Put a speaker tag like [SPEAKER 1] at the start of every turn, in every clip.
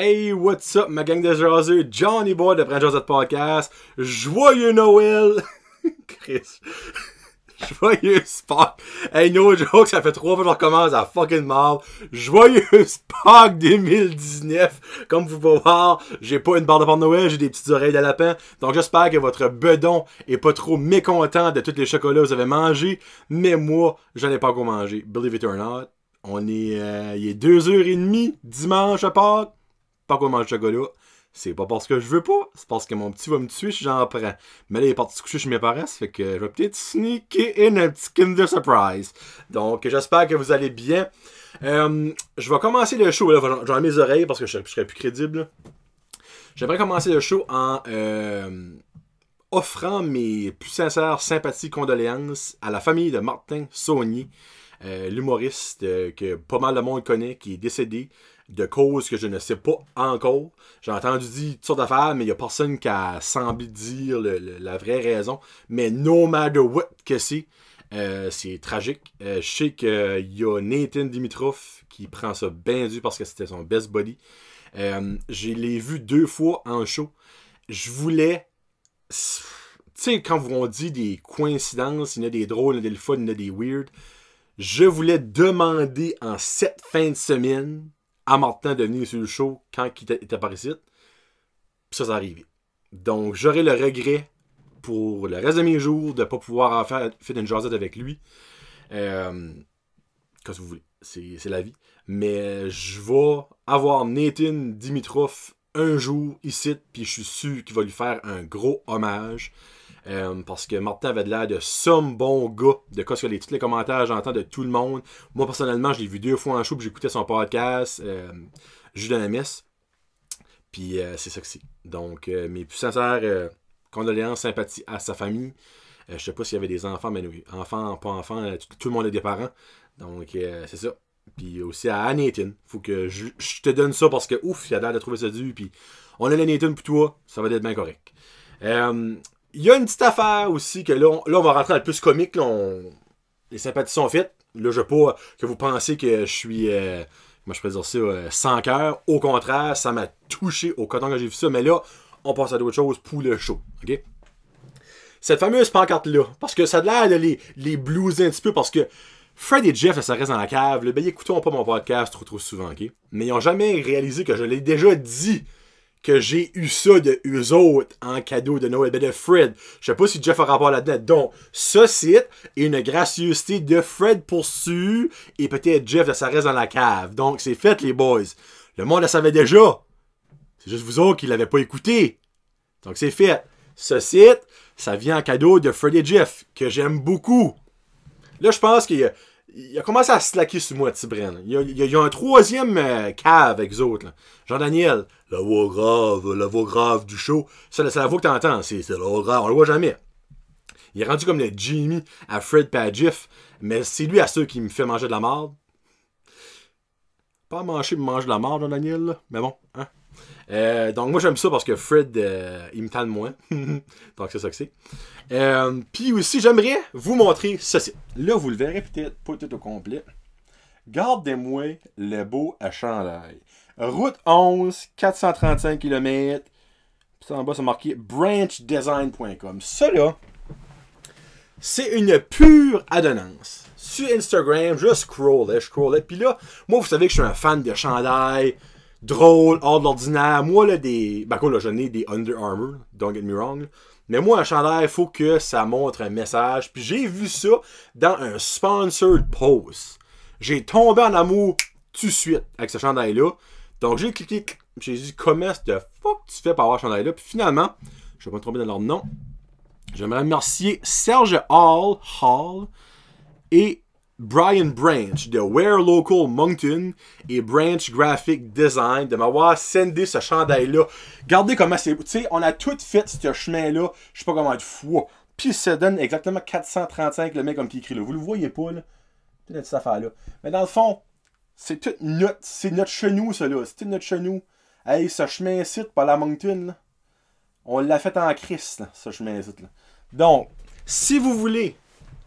[SPEAKER 1] Hey, what's up, ma gang de jaseux? Johnny Boy de Prends Josette Podcast. Joyeux Noël! Chris. Joyeux Spock. Hey, no joke, ça fait trois fois que je recommence à fucking mal Joyeux Spock 2019. Comme vous pouvez voir, j'ai pas une barre de de Noël, j'ai des petites oreilles de lapin. Donc j'espère que votre bedon est pas trop mécontent de tous les chocolats que vous avez mangés. Mais moi, j'en ai pas encore mangé. Believe it or not. On est, euh, il est 2h30, dimanche à Pâques pas quoi manger de chocolat. C'est pas parce que je veux pas, c'est parce que mon petit va me tuer si j'en prends. Mais là, il est parti se coucher chez mes fait que je vais peut-être sneaker in un petit Kinder Surprise. Donc, j'espère que vous allez bien. Euh, je vais commencer le show, là, j'en ai mes oreilles parce que je, serais serai plus crédible. J'aimerais commencer le show en euh, offrant mes plus sincères sympathies, condoléances à la famille de Martin Saunier, euh, l'humoriste que pas mal de monde connaît, qui est décédé de causes que je ne sais pas encore. J'ai entendu dire toutes sortes d'affaires, mais il n'y a personne qui a semblé dire la vraie raison. Mais no matter what que c'est, euh, c'est tragique. Euh, je sais qu'il y a Nathan Dimitrov qui prend ça bien dû parce que c'était son best body. Euh, je l'ai vu deux fois en show. Je voulais. Tu sais, quand on dit des coïncidences, il y a des drôles, il y a des fun, il y a des weird. Je voulais demander en cette fin de semaine en Martin de venir sur le show quand il était par ici. ça, arrivé. Donc, j'aurai le regret pour le reste de mes jours de ne pas pouvoir faire, faire une jasette avec lui. Euh, que vous voulez, c'est la vie. Mais je vais avoir Nathan Dimitrov un jour ici, puis je suis sûr qu'il va lui faire un gros hommage. Euh, parce que Martin avait l'air de somme bon gars, de quoi que les, tous les commentaires j'entends de tout le monde. Moi, personnellement, je l'ai vu deux fois en show, puis j'écoutais son podcast, euh, juste dans la messe. Puis euh, c'est ça que c'est. Donc, mes plus sincères condoléances, sympathie à sa famille. je sais pas s'il y avait des enfants, mais oui, enfants, pas enfants, tout, le monde a des parents. Donc, c'est ça. Puis aussi à Nathan. Faut que je, te donne ça parce que ouf, il a l'air de trouver ça dû, Puis on a le pour toi, ça va être bien correct. Il y a une petite affaire aussi que là, on, va rentrer dans le plus comique. Les sympathies sont faites. Là, je veux pas que vous pensez que je suis. Euh, moi, je peux dire ça euh, sans cœur. Au contraire, ça m'a touché au coton quand j'ai vu ça. Mais là, on passe à d'autres choses pour le show. OK? Cette fameuse pancarte-là. Parce que ça a l'air de les, les blouser un petit peu. Parce que Fred et Jeff, ça reste dans la cave. Le ben, écoutons pas mon podcast trop trop souvent. OK? Mais ils ont jamais réalisé que je l'ai déjà dit que j'ai eu ça de eux autres en cadeau de Noël, ben de Fred. Je sais pas si Jeff a rapport la dedans Donc, ce site est une gracieuseté de Fred poursuit et peut-être Jeff de sa reste dans la cave. Donc, c'est fait, les boys. Le monde le savait déjà. C'est juste vous autres qui l'avez pas écouté. Donc, c'est fait. Ce site, ça vient en cadeau de Fred et Jeff, que j'aime beaucoup. Là, je pense qu'il y a il a commencé à slacker sur moi, Tibren. Il y a, il a un troisième euh, cave avec eux autres. Jean-Daniel, la voix grave, la voix grave du show. C'est la, la, voix que t'entends, c'est la voix grave, on le voit jamais. Il est rendu comme le Jimmy à Fred Padgiff. mais c'est lui à ceux qui me fait manger de la marde. Pas manger, mais manger de la marde, Jean-Daniel, mais bon, hein. Euh, donc moi j'aime ça parce que Fred euh, il me tente moins. donc c'est ça que c'est. Euh, puis aussi j'aimerais vous montrer ceci. Là vous le verrez peut-être pas tout au complet. Gardez-moi le beau à Chandail. Route 11, 435 km. Puis en bas c'est marqué branchdesign.com. Cela, c'est une pure adonnance. Sur Instagram, je scrollais, je scrollais. Puis là, moi vous savez que je suis un fan de chandail drôle, hors de l'ordinaire. Moi, là, des. bah quoi, là, je n'ai des Under Armour, don't get me wrong. Mais moi, un chandail, il faut que ça montre un message. Puis j'ai vu ça dans un sponsored post. J'ai tombé en amour tout de suite avec ce chandail-là. Donc j'ai cliqué, j'ai dit comment de fuck tu fais pour avoir ce chandail-là. Puis finalement, je vais pas me tromper dans leur nom. J'aimerais remercier Serge Hall, Hall et Brian Branch de Wear Local Moncton et Branch Graphic Design de m'avoir sendé ce chandail-là. Regardez comment c'est. Tu sais, on a tout fait ce chemin-là. Je sais pas comment être fou. Puis ça donne exactement 435 le mec comme qui écrit là. Vous le voyez pas, là? Toute cette affaire-là. Mais dans le fond, c'est toute notre. C'est notre chenou, ça, là. C'est notre chenou. Hey, ce chemin-ci, pas la Moncton, On l'a fait en Christ, là, ce chemin-ci, là. Donc, si vous voulez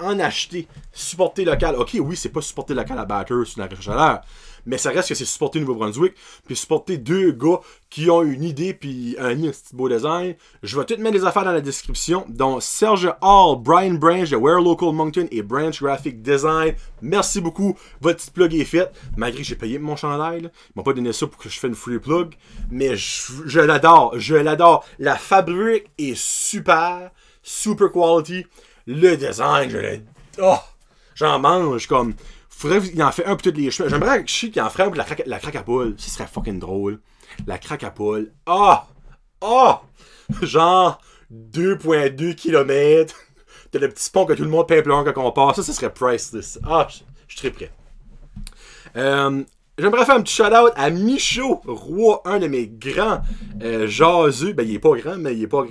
[SPEAKER 1] en acheter, supporter local. Ok, oui, c'est pas supporter local à une une à Chaleur, mais ça reste que c'est supporter Nouveau-Brunswick, puis supporter deux gars qui ont une idée, puis un, petit beau design. Je vais tout mettre les affaires dans la description, donc Serge Hall, Brian Branch de Wear Local Moncton et Branch Graphic Design. Merci beaucoup, votre petite plug est fait. malgré que j'ai payé mon chandail. Ils m'ont pas donné ça pour que je fasse une free plug, mais je l'adore, je l'adore. La fabrique est super, super quality le design, je l'ai. Oh, j'en mange comme. Faudrait qu'il en fait un pour toutes les J'aimerais que je qu'il en ferait un pour la, craque, la à poule. Ce serait fucking drôle. La craque à poule. Ah! Oh! Oh! Genre 2.2 km. T'as le petit pont que tout le monde plus plein quand on passe. Ça, ce serait priceless. Ah, je, suis très prêt. Euh, j'aimerais faire un petit shout-out à Michaud Roi, un de mes grands euh, Ben, il est pas grand, mais il est pas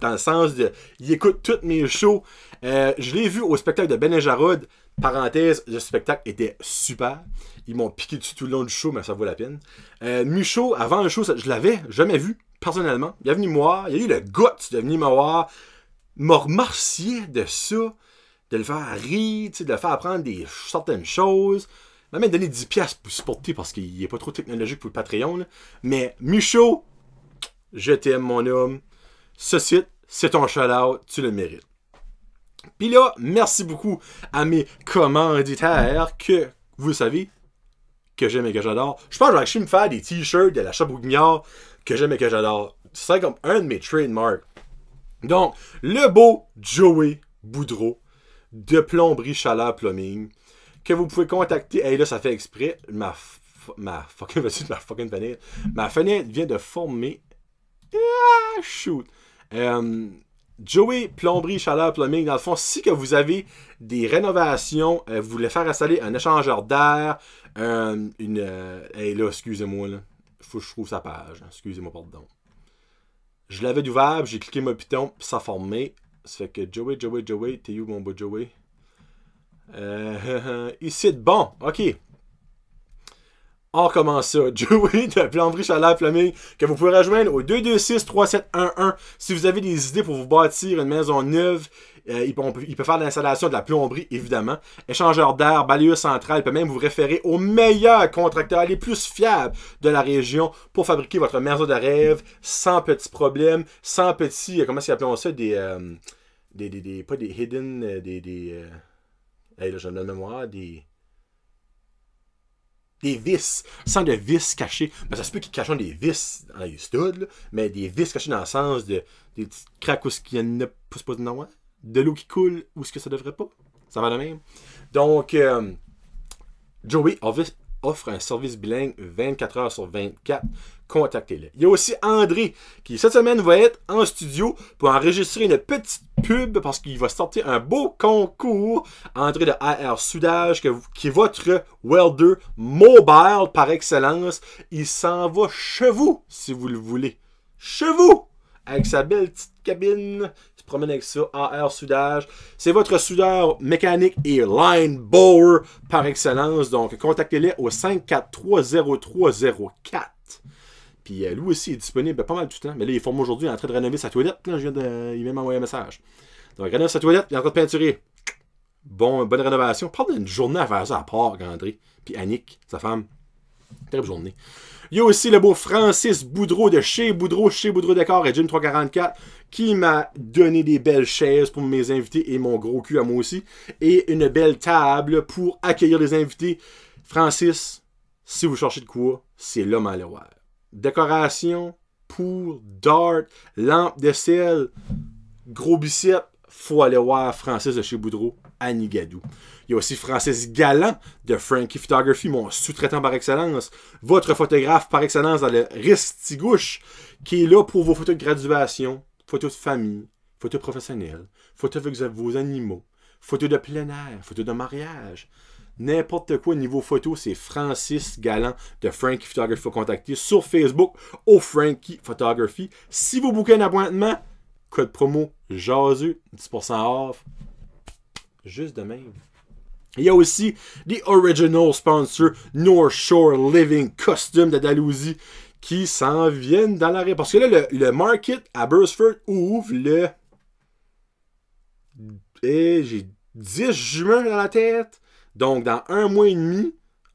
[SPEAKER 1] dans le sens de, il écoute toutes mes shows. Euh, je l'ai vu au spectacle de Ben Jarod. Parenthèse, le spectacle était super. Ils m'ont piqué dessus tout le long du show, mais ça vaut la peine. Euh, Michaud, avant le show, ça, je l'avais jamais vu, personnellement. Il est venu me il a eu le goût de venir me voir, m'a de ça, de le faire rire, de le faire apprendre des, certaines choses. Il m'a même donné 10$ pour supporter parce qu'il n'est pas trop technologique pour le Patreon. Mais Michaud, je t'aime, mon homme ce site, c'est ton shout-out, tu le mérites. Puis là, merci beaucoup à mes commanditaires que, vous savez, que j'aime et que j'adore. Je pense que je vais me faire des t-shirts de la chape que j'aime et que j'adore. C'est comme un de mes trademarks. Donc, le beau Joey Boudreau de Plomberie Chaleur Plumbing que vous pouvez contacter. Et là, ça fait exprès. Ma, ma ma fucking fenêtre. Ma fenêtre vient de former. Ah, shoot. Euh, Joey Plomberie, Chaleur, Plumbing, dans le fond, si que vous avez des rénovations, euh, vous voulez faire installer un échangeur d'air, euh, une... hé là, excusez-moi, là. Faut que je trouve sa page. Excusez-moi, pardon. Je l'avais ouvert, j'ai cliqué mon piton, ça formait. Ça fait que Joey, Joey, Joey, t'es où, mon beau Joey? Euh, ici, bon, ok. On comment ça? Joey de Plomberie Chaleur Fleming, que vous pouvez rejoindre au 226-3711 si vous avez des idées pour vous bâtir une maison neuve. Euh, il, peut, il, peut, faire l'installation de la plomberie, évidemment. Échangeur d'air, balayeur central, il peut même vous référer aux meilleurs contracteurs, les plus fiables de la région pour fabriquer votre maison de rêve sans petits problèmes, sans petits. Euh, comment est-ce ça? Euh, des, des, des, Pas des hidden. Des. des hey, j'ai de mémoire. Des des vis, sans de vis cachés. mais ben, ça se peut qu'ils cachent des vis dans les studs, mais des vis cachées dans le sens de des petites craques où ne pousse pas de nom, de l'eau qui coule où ce que ça devrait pas. Ça va de même. Donc, Joey. euh, Joey offre un service bilingue 24 heures sur 24. Contactez-le. Il y a aussi André qui, cette semaine, va être en studio pour enregistrer une petite pub parce qu'il va sortir un beau concours. André de AR Soudage, qui est votre welder mobile par excellence. Il s'en va chez vous si vous le voulez. Chez vous! avec sa belle petite cabine. tu se promène avec ça, AR Soudage. C'est votre soudeur mécanique et line bower par excellence. Donc, contactez-les au 5430304. Puis euh, lui aussi est disponible pas mal tout le temps. Mais là, il est formé aujourd'hui, il est en train de rénover sa toilette. Là, je viens de, il vient m'envoyer un message. Donc, rénove sa toilette, il est en train de peinturer. Bon, bonne rénovation. Parle d'une journée à faire ça à part, André. Puis Annick, sa femme. bonne journée. Il y a aussi le beau Francis Boudreau de chez Boudreau, chez Boudreau Décor et Jim 344 qui m'a donné des belles chaises pour mes invités et mon gros cul à moi aussi. Et une belle table pour accueillir les invités. Francis, si vous cherchez de quoi, c'est l'homme à voir. Décoration, pour dart, lampe de sel, gros biceps, faut aller voir Francis de chez Boudreau à il y a aussi Francis Galant de Frankie Photography, mon sous-traitant par excellence, votre photographe par excellence dans le Ristigouche, qui est là pour vos photos de graduation, photos de famille, photos professionnelles, photos avec vos animaux, photos de plein air, photos de mariage. N'importe quoi niveau photo, c'est Francis Galant de Frankie Photography. Faut contacter sur Facebook au Frankie Photography. Si vous bouquez un appointement, code promo JASU, 10% off. Juste de même. Il y a aussi les original sponsors North Shore Living Costume de qui s'en viennent dans la région Parce que là, le, market à Burstford ouvre le. Et eh, j'ai 10 juin dans la tête. Donc, dans un mois et demi,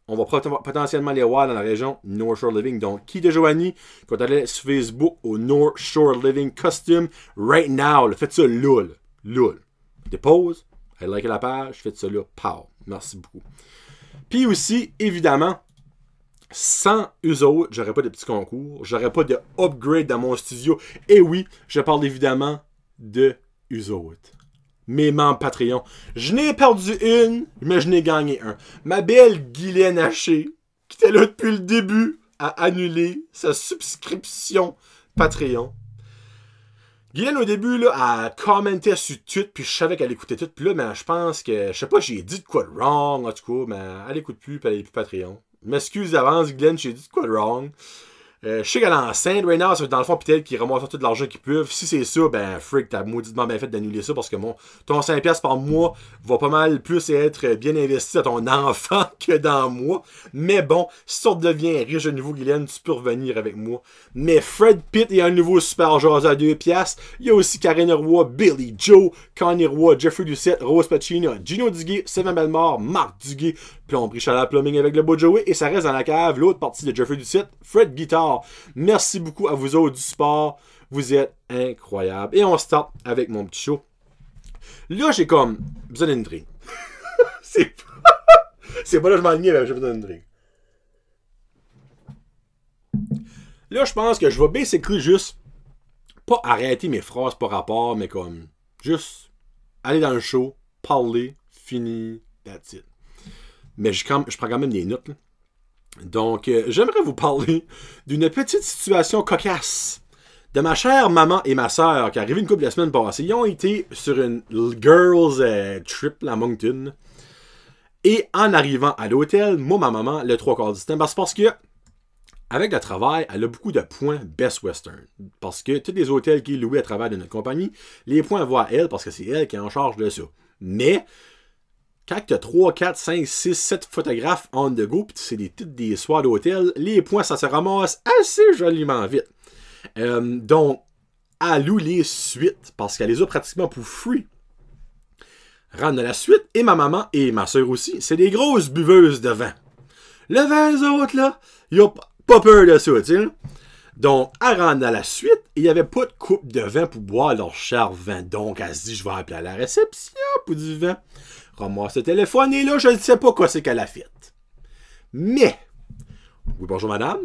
[SPEAKER 1] on va potentiellement les voir dans la région North Shore Living. Donc, qui de Joanie, quand aller sur Facebook au North Shore Living Costume, right now, le faites ça loul. Loul. Dépose, Faites la page, faites ça là, Merci beaucoup. Puis aussi, évidemment, sans eux j'aurais pas de petits concours, j'aurais pas de upgrade dans mon studio. Et oui, je parle évidemment de eux Mes membres Patreon. Je n'ai perdu une, mais je n'ai gagné un. Ma belle Guylaine Haché, qui était là depuis le début, a annulé sa subscription Patreon Guylaine, au début, là, elle commentait sur tout, puis je savais qu'elle écoutait tout. Puis là, mais ben, je pense que, je sais pas, j'ai dit de quoi de wrong, en tout cas, mais ben, elle écoute plus, puis elle est plus Patreon. M'excuse d'avance, Guylaine, j'ai dit de quoi de wrong. Chez euh, je sais qu'elle est dans le fond, peut-être qu'ils remontent tout l'argent qu'ils peuvent. Si c'est ça, ben freak, t'as mauditement bien fait d'annuler ça parce que mon, ton 5$ par mois va pas mal plus être bien investi à ton enfant que dans moi. Mais bon, si tu deviens riche de nouveau, Guylaine, tu peux revenir avec moi. Mais Fred Pitt est un nouveau super joueur à 2$. Il y a aussi Karen Roy, Billy Joe, Connie Roy, Jeffrey Lucette, Rose Pacino, Gino Duguay, Sylvain Belmore, Marc Duguay, Plomberie la Plumbing avec le beau Joey et ça reste dans la cave, l'autre partie de Jeffrey Lucette, Fred Guitar. Merci beaucoup à vous autres du sport. Vous êtes incroyables. Et on start avec mon petit show. Là, j'ai comme besoin d'une drink. c'est pas... là que je m'enlignais, mais j'ai besoin d'une drink. Là, je pense que je vais basically juste pas arrêter mes phrases par rapport, mais comme juste aller dans le show, parler, fini, that's it. Mais je, je prends quand même des notes. Là. Donc, euh, j'aimerais vous parler d'une petite situation cocasse de ma chère maman et ma soeur qui est une couple de semaines passées. Ils ont été sur une girls euh, trip à Moncton. Et en arrivant à l'hôtel, moi, ma maman, le trois quarts du temps, parce, parce que, avec le travail, elle a beaucoup de points Best Western. Parce que tous les hôtels qui louent à travers de notre compagnie, les points vont à elle parce que c'est elle qui est en charge de ça. Mais quand tu as 3, 4, 5, 6, 7 photographes on the go, c'est des titres des soirs d'hôtel, les points, ça se ramasse assez joliment vite. Euh, donc, à louer les suites, parce qu'elle les a pratiquement pour free. Rentre dans la suite, et ma maman et ma soeur aussi, c'est des grosses buveuses de vin. Le vin, les autres, là, ils ont pas peur de ça, tu Donc, elle rentre dans la suite, il n'y avait pas de coupe de vin pour boire leur cher vin. Donc, elle se dit, je vais appeler à la réception pour du vin. Rends-moi ce téléphone et là, je ne sais pas quoi c'est qu'elle a fait. Mais, oui, bonjour madame.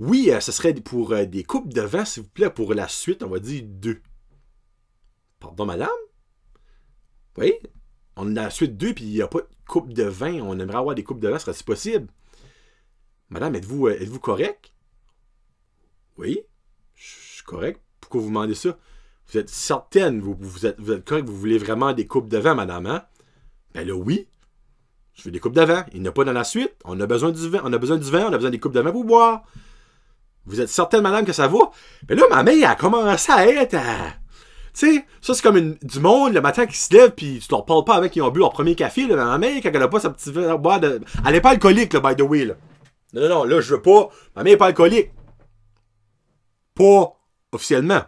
[SPEAKER 1] Oui, euh, ce serait pour euh, des coupes de vin, s'il vous plaît, pour la suite, on va dire deux. Pardon madame? Oui, on a la suite deux, puis il n'y a pas de coupe de vin. On aimerait avoir des coupes de vin, serait-ce possible? Madame, êtes-vous euh, êtes, correct? Oui, je suis correct. Pourquoi vous demandez ça? Vous êtes certaine, vous, vous, êtes, vous êtes correct, vous voulez vraiment des coupes de vin, madame, hein? Ben là, oui. Je fais des coupes d'avant. Il n'y a pas dans la suite. On a besoin du vin, on a besoin on a besoin des coupes d'avant pour boire. Vous êtes certaine, madame, que ça vaut? Ben là, ma mère, a commencé à être. Euh, tu sais, ça, c'est comme du monde le matin qui se lève, puis tu leur parles pas avec qui ont bu leur premier café. Là, ma mère, quand elle a pas sa petite boire de. Elle n'est pas alcoolique, by the way. Non, non, non, là, je veux pas. Ma mère n'est pas alcoolique. Pas officiellement.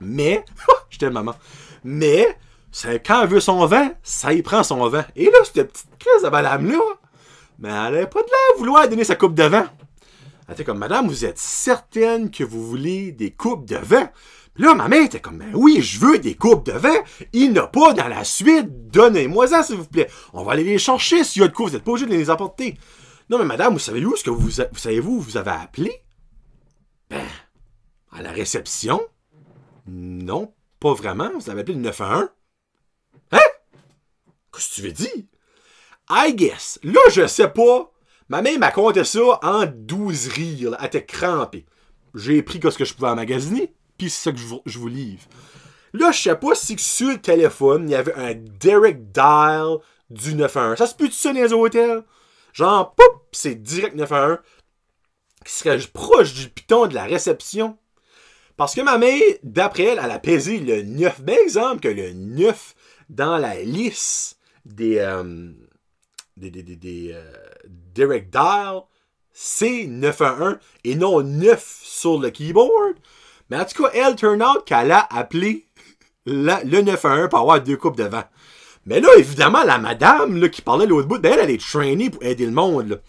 [SPEAKER 1] Mais. J'étais maman. Mais, c'est quand elle veut son vin, ça y prend son vin. Et là, cette petite crise de madame-là, mais elle n'avait pas de à vouloir donner sa coupe de vin. Elle était comme, madame, vous êtes certaine que vous voulez des coupes de vin? » là, ma mère était comme, ben oui, je veux des coupes de vin. Il n'a pas dans la suite. Donnez-moi ça, s'il vous plaît. On va aller les chercher s'il y a de quoi. Vous n'êtes pas obligé de les apporter. Non, mais madame, vous savez où est-ce que vous, savez-vous, vous avez appelé? Ben, à la réception? Non, pas vraiment. Vous avez appelé le 911. Qu'est-ce que tu veux dire? I guess. Là, je sais pas. Ma mère m'a compté ça en douze rires. Elle était crampée. J'ai pris ce que je pouvais emmagasiner, puis c'est ça que je vous, livre. Là, je sais pas si sur le téléphone, il y avait un direct dial du 911. Ça se peut-tu ça dans les hôtels? Genre, poup, c'est direct 911 qui serait proche du piton de la réception. Parce que ma mère, d'après elle, elle a pesé le 9. Bien exemple que le 9 dans la liste euh, des, des, des, des, euh, Dial, c'est 911 et non 9 sur le keyboard. Mais en tout cas, elle turn out qu'elle a appelé le 911 pour avoir deux coupes devant. Mais là, évidemment, la madame là, qui parlait l'autre bout, ben elle, elle est trainée pour aider le monde.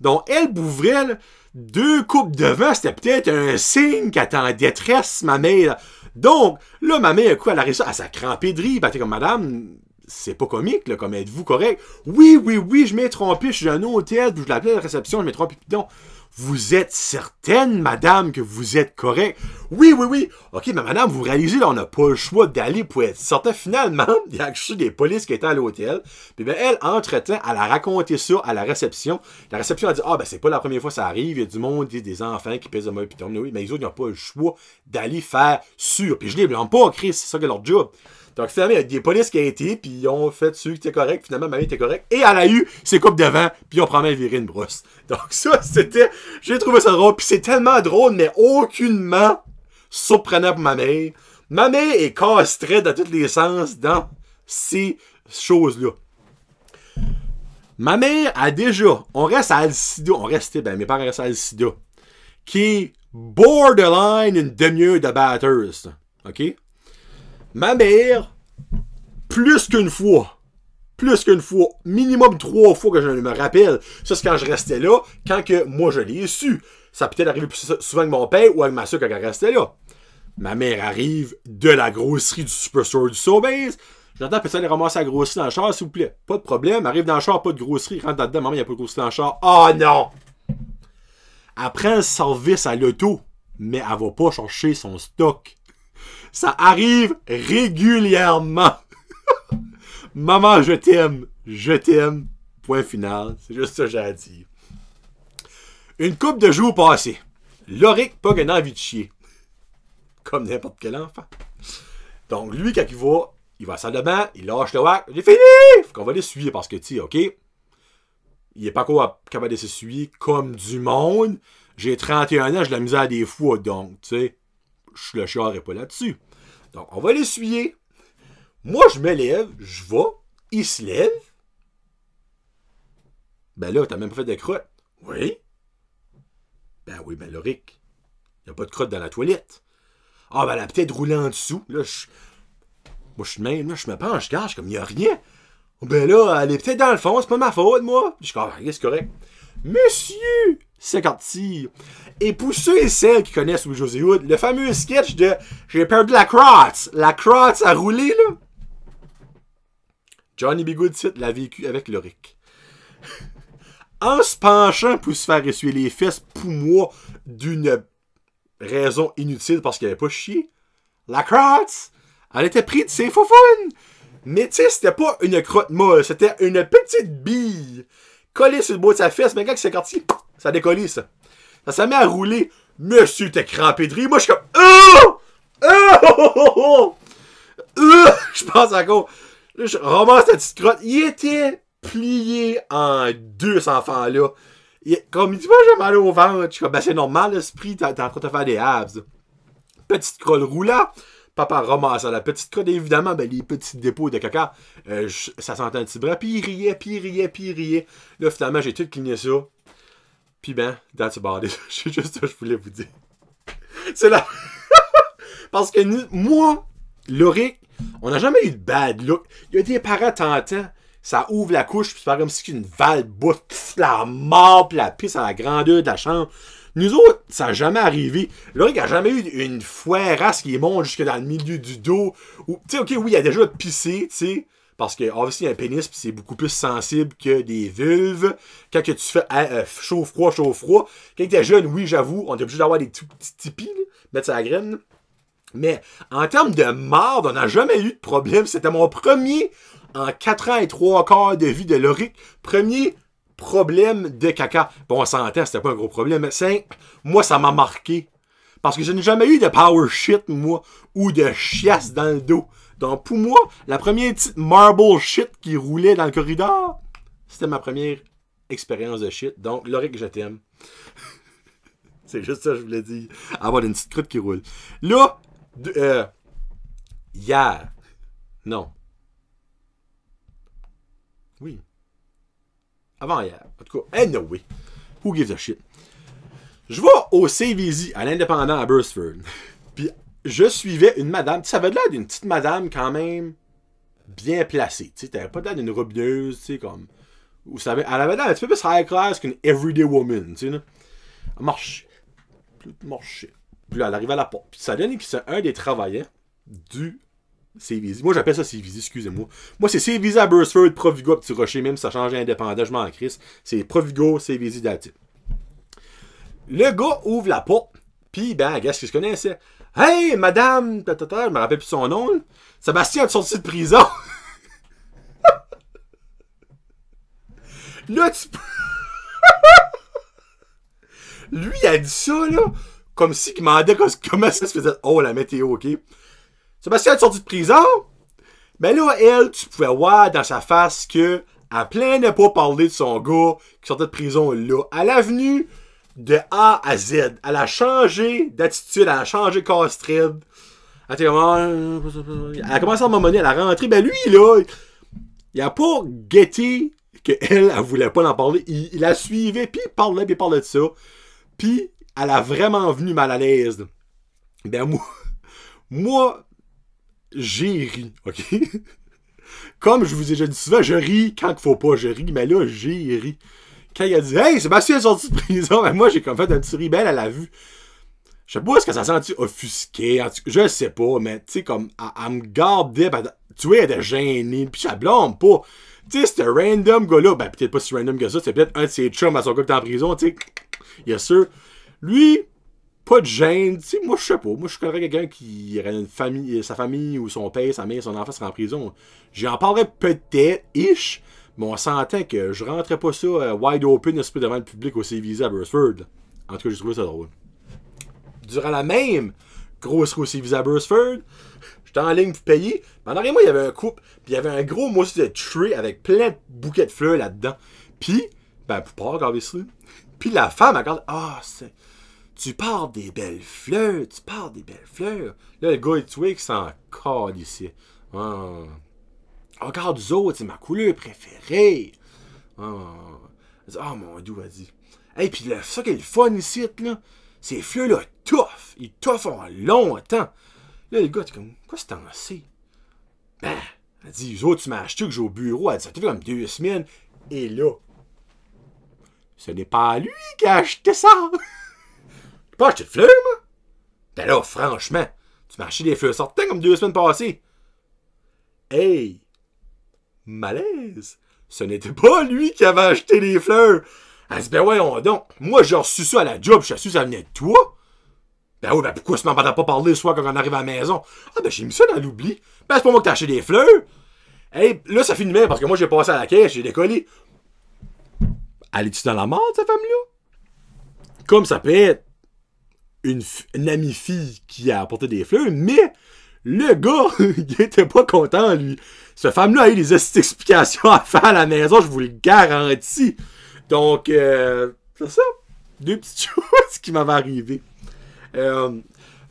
[SPEAKER 1] Donc, elle bouvrait deux coupes devant, c'était peut-être un signe qu'elle était en détresse, ma mère. Donc, là, ma mère, à coup, elle réussi à sa crampéderie. Ben, t'es comme, madame, c'est pas comique, là, comme êtes-vous correct? Oui, oui, oui, je m'ai trompé, je suis dans un hôtel, je l'appelle à la réception, je m'ai trompé, donc, Vous êtes certaine, madame, que vous êtes correct? Oui, oui, oui. OK, mais madame, vous réalisez, là, on n'a pas le choix d'aller pour être certain. Finalement, il y a des polices qui étaient à l'hôtel. Puis, ben, elle, entre-temps, elle a raconté ça à la réception. La réception a dit, ah, ben, c'est pas la première fois que ça arrive. Il y a du monde, il y a des enfants qui pèsent de mauvais Mais, oui, mais autres, ils n'ont pas le choix d'aller faire sûr. Puis, je les blâme pas, Chris, c'est ça que leur job. Donc finalement, il y a des polices qui ont été, puis ils ont fait ce qui était correct. Finalement, mère était correcte. Et elle a eu ses coupes devant, puis on prend même viré une brosse. Donc ça, c'était. J'ai trouvé ça drôle. Puis c'est tellement drôle, mais aucunement surprenant pour ma mère. Ma mère est castrée dans tous les sens dans ces choses-là. Ma mère a déjà, on reste à Alcida, on restait, ben mes parents restent à Alcida, qui est borderline une demi-heure de batteuse. OK? ma mère, plus qu'une fois, plus qu'une fois, minimum trois fois que je me rappelle. Ça, c'est quand je restais là, quand que moi je l'ai su. Ça peut-être arrivé plus souvent que mon père ou avec ma soeur quand elle restait là. Ma mère arrive de la grosserie du Superstore du Sobeys. J'entends personne ramasser la grosserie dans le char, s'il vous plaît. Pas de problème, arrive dans le char, pas de grosserie, rentre dedans, maman, il n'y a pas de grosserie dans le char. Oh non! Après un service à l'auto, mais elle va pas chercher son stock. Ça arrive régulièrement. Maman, je t'aime. Je t'aime. Point final. C'est juste ça que j'ai à dire. Une coupe de jours passés. Loric pas gagnant envie de chier. Comme n'importe quel enfant. Donc, lui, quand il va, il va à la salle de bain, il lâche le whack, J'AI fini! Faut qu'on va suivre parce que, tu OK? Il est pas capable de suivre comme du monde. J'ai 31 ans, j'ai la misère à des fois, donc, tu sais le char n'est pas là-dessus. Donc, on va l'essuyer. Moi, je me lève, je vais, il se lève. Ben là, t'as même pas fait de crotte. Oui. Ben oui, ben Loric, il a pas de crotte dans la toilette. Ah, ben elle a peut-être roulé en dessous. Là, je... Moi, je suis même, là, je me penche, je cache, comme il n'y a rien. Ben là, elle est peut-être dans le fond, c'est pas ma faute, moi. Je suis ah, ben, c'est correct. Monsieur, quand Et pour ceux et celles qui connaissent Louis-José Hood, le fameux sketch de « J'ai perdu la crotte! La crotte a roulé, là! » Johnny B. l'a vécu avec l'oric. en se penchant pour se faire essuyer les fesses, pour moi, d'une raison inutile parce qu'il avait pas chié, la crotte, elle était prise de ses foufounes! Mais tu sais, c'était pas une crotte molle, c'était une petite bille collée sur le bout de sa fesse, mais quand c'est parti ça décolle, ça. Ça, se met à rouler. Monsieur, t'es crampé de rire. Moi, je suis comme. Oh! Oh! oh! Je pense encore. Je ramasse la petite crotte. Il était plié en deux, cet enfant-là. Comme il dit, moi, j'ai mal au ventre. Je suis comme, ben, c'est normal, l'esprit, t'es en train de faire des haves. Petite crotte roulant. Papa ramasse la petite crotte, évidemment, ben, les petites dépôts de caca, euh, ça sentait un petit bras, puis il riait, puis il riait, puis il riait. Là, finalement, j'ai tout cligné ça. Puis ben, that's about it. C'est juste ce que je voulais vous dire. C'est là. Parce que nous, moi, Loric, on n'a jamais eu de bad look. Il y a des parents tentant. Ça ouvre la couche, puis c'est comme si une valve bouffe la mort, puis la pisse à la grandeur de la chambre. Nous autres, ça n'a jamais arrivé. Loric a jamais eu une ce qui monte jusque dans le milieu du dos. Ou, tu sais, ok, oui, il a déjà pissé, tu sais. Parce que, obviously, un pénis, c'est beaucoup plus sensible que des vulves. Quand que tu fais euh, chaud, froid, chaud, froid. Quand tu es jeune, oui, j'avoue, on est obligé d'avoir des petits tipis, mettre sa graine. Mais en termes de marde, on n'a jamais eu de problème. C'était mon premier, en 4 ans et 3 quarts de vie de Loric, premier problème de caca. Bon, on s'entend, c'était pas un gros problème. Mais moi, ça m'a marqué. Parce que je n'ai jamais eu de power shit, moi, ou de chiasse dans le dos. Donc, pour moi, la première petite marble shit qui roulait dans le corridor. C'était ma première expérience de shit. Donc, que je t'aime. C'est juste ça je voulais dire. Avoir une petite croûte qui roule. Là, euh, hier. Non. Oui. Avant hier. En tout cas, anyway. Who gives a shit? Je vais au CVZ, à l'indépendant à Burstford. je suivais une madame. Ça avait l'air d'une petite madame quand même bien placée. Tu sais, t'avais pas l'air d'une robineuse, tu sais, comme. Ou ça avait, elle avait l'air un petit peu plus high class qu'une everyday woman, tu sais. Elle marchait. Plus marchait. Puis là, elle arrivait à la porte. Puis ça donne que c'est un des travailleurs du CVZ. Moi, j'appelle ça CVZ, excusez-moi. Moi, c'est CVZ à Burstford, Provigo, Petit Rocher, même si ça change indépendant, je m'en crisse. C'est Provigo, CVZ, Dati. Le gars ouvre la porte, puis ben, qu'est-ce qu'il se connaissait? Hey, madame, ta, ta, je me rappelle plus son nom. Sébastien est sorti de prison. là, tu Lui, il a dit ça, là, comme s'il demandait comment ça se faisait. Oh, la météo, ok. Sébastien a sorti de prison. Mais là, elle, tu pouvais voir dans sa face que, à plein de pas parler de son gars qui sortait de prison là, à l'avenue, de A à Z. Elle a changé d'attitude, elle a changé de castride. Ah, elle, a commencé à m'emmener, elle a rentré. Ben lui, là, il a pas guetté qu'elle, elle, voulait pas en parler. Il, la suivait, puis il parlait, puis il parlait de ça. Puis, elle a vraiment venu mal à l'aise. Ben moi, j'ai ri, ok? Comme je vous ai déjà dit souvent, je ris quand il faut pas, je ris, mais là, j'ai ri. Quand il a dit Hey, Sébastien est sorti de prison, ben moi j'ai comme fait un petit ribelle à la vue. Je sais pas, est-ce que ça sent offusqué? Je sais pas, mais tu sais, comme, elle, me gardait, ben, tu vois, elle était gênée, pis ça blâme pas. Tu sais, ce random gars-là, ben peut-être pas si random que ça, c'est peut-être un de ses chums à son gars qui est en prison, tu sais, a sûr. Lui, pas de gêne, tu sais, moi je sais pas, moi je connais quelqu'un qui aurait une famille, sa famille ou son père, sa mère, son enfant serait en prison. J'en parlerais peut-être, ish, Bon, on sentait que je rentrais pas ça euh, wide open, esprit devant le public aussi visé à Burstford. En tout cas, j'ai trouvé ça drôle. Durant la même grosse roue CVZ à Burstford, j'étais en ligne pour payer. Pendant arrière moi, il y avait un couple, puis il y avait un gros mois de tree avec plein de bouquets de fleurs là-dedans. Puis, ben, pour pas ça, Puis la femme, elle regarde, ah, oh, c'est tu parles des belles fleurs, tu parles des belles fleurs. Là, le gars, est vois il s'en ici. Ah. Encore du c'est ma couleur préférée. Ah, oh, mon doux, a dit. Hey, puis là, ça qui est le fun ici, là, ces fleurs-là toffent. Ils toffent en longtemps. Là, le gars, t'es comme, quoi c'est en sais? »« Ben, elle dit, les autres, tu m'as acheté que j'ai au bureau. Elle dit, ça fait comme deux semaines. Et là, ce n'est pas lui qui a acheté ça. n'as pas acheté de fleurs, moi. Ben là, franchement, tu m'as acheté des fleurs sortant comme deux semaines passées. Hey, Malaise! Ce n'était pas lui qui avait acheté les fleurs! Elle dit, ben ouais, donc, moi j'ai reçu ça à la job, je suis ça venait de toi! Ben oui, ben pourquoi tu m'en pas parler le soir quand on arrive à la maison? Ah ben j'ai mis ça dans l'oubli! Ben c'est pas moi qui t'as acheté des fleurs! Hey, là ça finit bien parce que moi j'ai passé à la caisse, j'ai décollé. Elle tu dans la mort, cette femme-là? Comme ça peut être une amie fille qui a apporté des fleurs, mais le gars, il était pas content, lui. Ce femme-là a eu des explications à faire à la maison, je vous le garantis. Donc, euh, c'est ça. Deux petites choses qui m'avaient arrivé. Euh,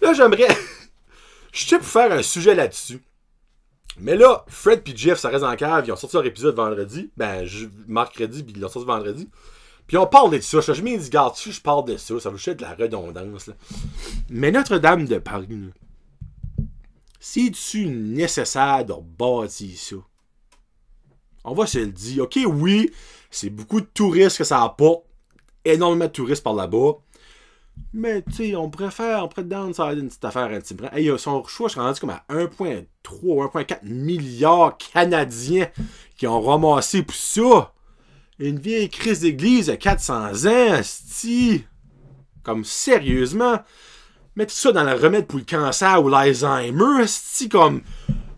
[SPEAKER 1] là, j'aimerais. je sais pour faire un sujet là-dessus. Mais là, Fred et Jeff, ça reste en cave. Ils ont sorti leur épisode vendredi. Ben, je... mercredi, puis ils l'ont sorti vendredi. Puis on parle de ça. Je me dis, garde, si je parle de ça, ça veut juste de la redondance. Mais Notre-Dame de Paris, c'est-tu nécessaire de bâtir ça? On va se le dire. OK, oui, c'est beaucoup de touristes que ça apporte. Énormément de touristes par là-bas. Mais, tu sais, on préfère, on pourrait ça une petite affaire un petit son choix, je suis rendu comme à 1,3 1,4 milliards Canadiens qui ont ramassé pour ça. Une vieille crise d'église à 400 ans, sti. Comme sérieusement. Mettre ça dans le remède pour le cancer ou l'Alzheimer, c'est comme.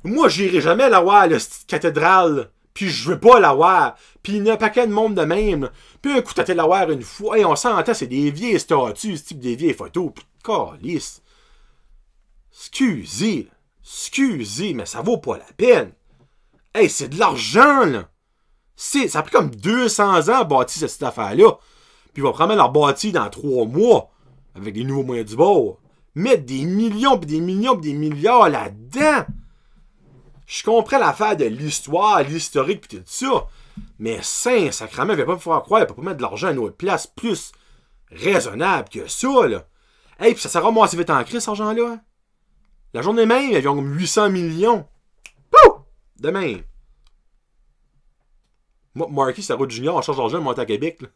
[SPEAKER 1] Moi, j'irai jamais la voir, la cathédrale. Puis je veux pas l'avoir. Puis il y a un paquet de monde de même. Puis un coup, t'as l'avoir une fois. Et on s'entend, c'est des vieilles statues, ce type des vieilles photos. Puis lisse. Excusez. Excusez, mais ça vaut pas la peine. Hey, c'est de l'argent, là. C'est... ça a pris comme 200 ans à bâtir cette affaire-là. Puis on va probablement la bâtir dans trois mois avec les nouveaux moyens du bord mettre des millions, puis des millions, puis des milliards là-dedans. Je comprends l'affaire de l'histoire, l'historique, puis tout ça. Mais saint sacrament, il ne pas me faire croire, il ne pas mettre de l'argent à une autre place plus raisonnable que ça, là. Hey, puis ça si vous êtes en crise, cet argent-là. Hein? La journée même, ils ont 800 millions. Pouf! Demain. Moi, Marky, c'est la route junior, en charge d'argent, monte à Québec, là.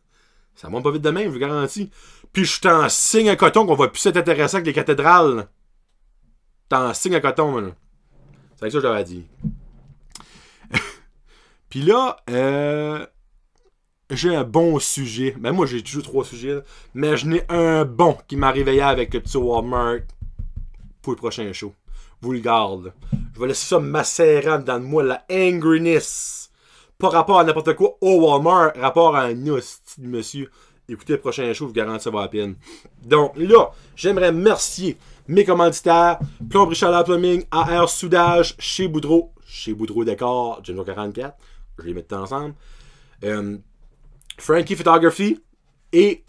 [SPEAKER 1] Ça monte pas vite demain, je vous garantis. Puis je t'en signe un coton qu'on va plus être intéressant que les cathédrales. T'en signe un coton, C'est ça que j'avais dit. Puis là, euh, j'ai un bon sujet. Mais ben moi, j'ai toujours trois sujets. Mais je n'ai un bon qui m'a réveillé avec le petit Walmart pour le prochain show. Vous le garde. Je vais laisser ça macérant dans le moi, la angriness. Pas rapport à n'importe quoi au Walmart, rapport à un monsieur. Écoutez le prochain show, je vous garantis ça va la peine. Donc là, j'aimerais remercier mes commanditaires, Plomberie Chaleur Plumbing, AR Soudage, chez Boudreau, chez Boudreau Décor, Jimbo 44, je vais les mettre ensemble. Euh, Frankie Photography et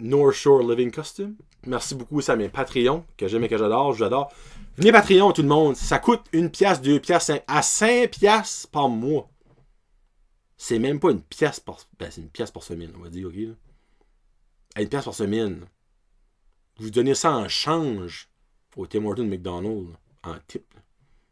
[SPEAKER 1] North Shore Living Custom. Merci beaucoup, ça mes Patreon, que j'aime et que j'adore, je j'adore. Venez Patreon tout le monde, ça coûte une pièce, deux pièces, à 5 pièces par mois. C'est même pas une pièce par. Ben, c'est une pièce par semaine, on va dire, OK? Là. Une pièce par semaine. Vous donnez ça en change au Tim Hortons McDonald's, en type.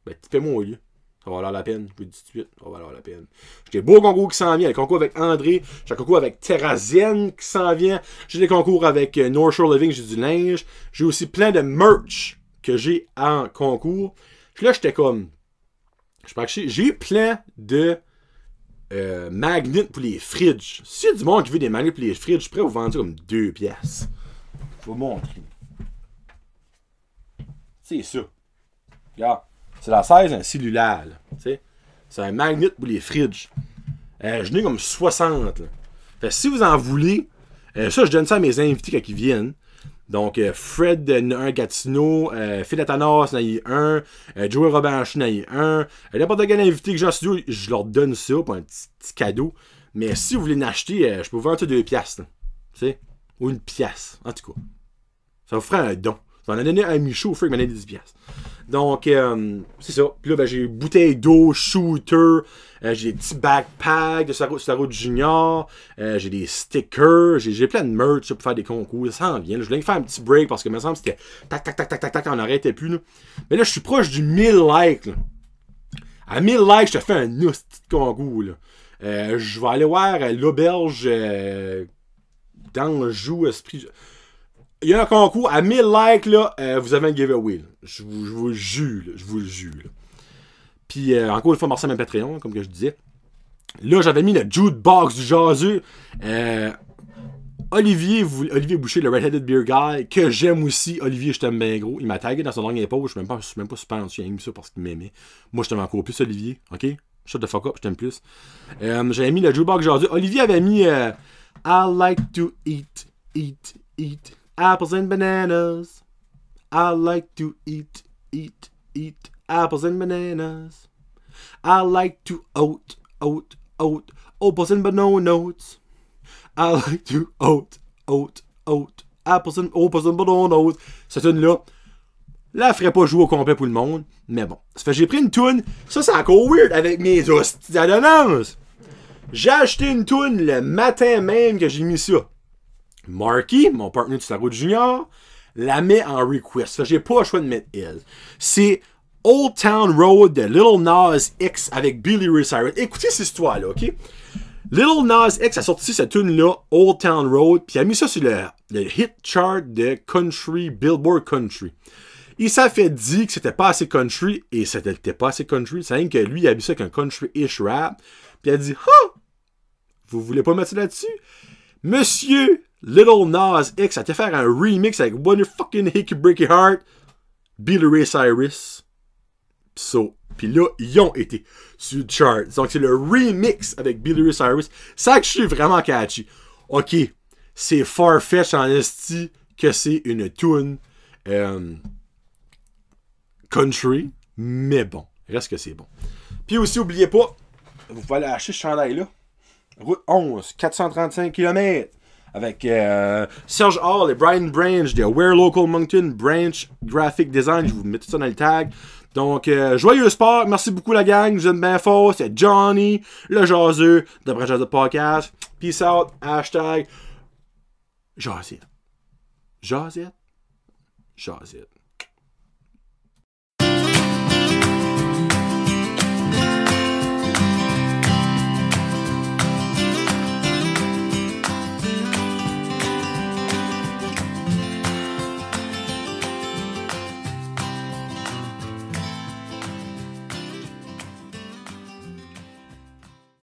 [SPEAKER 1] bah Ben, tipez-moi au lieu. Ça va valoir la peine. Je vous le dis tout de suite, ça va valoir la peine. J'ai des beaux concours qui s'en viennent. Le concours avec André. J'ai un concours avec Terrazienne qui s'en vient. J'ai des concours avec euh, North Shore Living. J'ai du linge. J'ai aussi plein de merch que j'ai en concours. Puis là, j'étais comme. Je que j'ai plein de euh, magnets pour les fridges. Si y a du monde qui veut des magnets pour les fridges, je à vous vendre comme deux pièces. Je vous montrer. C'est ça. Regarde, c'est la 16, un cellulaire. C'est un magnet pour les fridges. Euh, je n'ai comme 60. Fait, si vous en voulez, euh, ça, je donne ça à mes invités quand ils viennent. Donc, euh, Fred euh, un Gatineau, euh, Phil Atanas, y 1, 1, un, Joey Robinson n'en a eu un. N'importe quel invité que j'ai en studio, je leur donne ça pour un petit, cadeau. Mais si vous voulez l'acheter, je peux vous vendre deux piastres. Tu sais? Ou une pièce, en tout cas. Ça vous ferait un don. J'en ai donné un Michou au qui il m'a donné 10 piastres. Donc, euh, c'est ça. Puis là, ben, j'ai bouteille d'eau, shooter, euh, j'ai des petits backpacks de Star Junior, euh, j'ai des stickers, j'ai plein de merch pour faire des concours. Ça en vient. Je voulais faire un petit break parce que, me semble, c'était tac, tac, tac, tac, tac, tac, on n'arrêtait plus. Mais là, je suis proche du 1000 likes. À 1000 likes, je te fais un autre petit concours. je vais aller voir l'auberge dans le joue esprit. Il y a un concours à 1000 likes, là, euh, vous avez un giveaway. Je, vous, le jure, je vous le jure. Puis, euh, encore une fois, merci à Patreon, comme que je disais. Là, j'avais mis le jukebox du Jazu, Euh, Olivier, Olivier Boucher, le Redheaded Beer Guy, que j'aime aussi. Olivier, je t'aime bien gros. Il m'a tagué dans son dernier post. Je ne pas, suis même pas super dessus. Il a mis ça parce qu'il m'aimait. Moi, je t'aime encore plus, Olivier. OK? Shut the fuck up, je t'aime plus. Euh, j'avais mis le jukebox Jazu. Olivier avait mis I like to eat, eat, eat apples and bananas. I like to eat, eat, eat apples and bananas. I like to oat, oat, oat apples and bananas. I like to oat, oat, oat apples and apples and banana Cette une là la ferait pas jouer au complet pour le monde, mais bon. Ça fait j'ai pris une toune, ça c'est encore weird avec mes hosties J'ai acheté une toune le matin même que j'ai mis ça. Marky, mon partenaire du Starwood Junior, la met en request. J'ai pas le choix de mettre elle. C'est Old Town Road de Little Nas X avec Billy Ray Cyrus. Écoutez cette histoire-là, OK? Little Nas X a sorti cette tune-là, Old Town Road, puis a mis ça sur le, hit chart de Country, Billboard Country. Il s'est fait dire que c'était pas assez country, et c'était pas assez country. C'est rien que lui, il a mis ça avec un country-ish rap, puis il a dit « Ah! Vous voulez pas mettre ça là-dessus? Monsieur Little Nas X a été faire un remix avec You Fucking Hickey Breaky Heart, Billy Ray Cyrus. So, puis là, ils ont été sur le chart. Donc, c'est le remix avec Billy Ray Cyrus. Ça que je suis vraiment catchy. Ok, c'est farfetch en esti que c'est une tune euh, country, mais bon, reste que c'est bon. Puis aussi, oubliez pas, vous pouvez aller acheter ce chandail-là. Route 11, 435 km avec euh, Serge Hall et Brian Branch de Where Local Moncton Branch Graphic Design. Je vous mets tout ça dans le tag. Donc, euh, joyeux sport. Merci beaucoup, la gang. Je vous aime bien fort. C'est Johnny, le jaseux de Branchage de Podcast. Peace out. Hashtag Jazzit Jazzit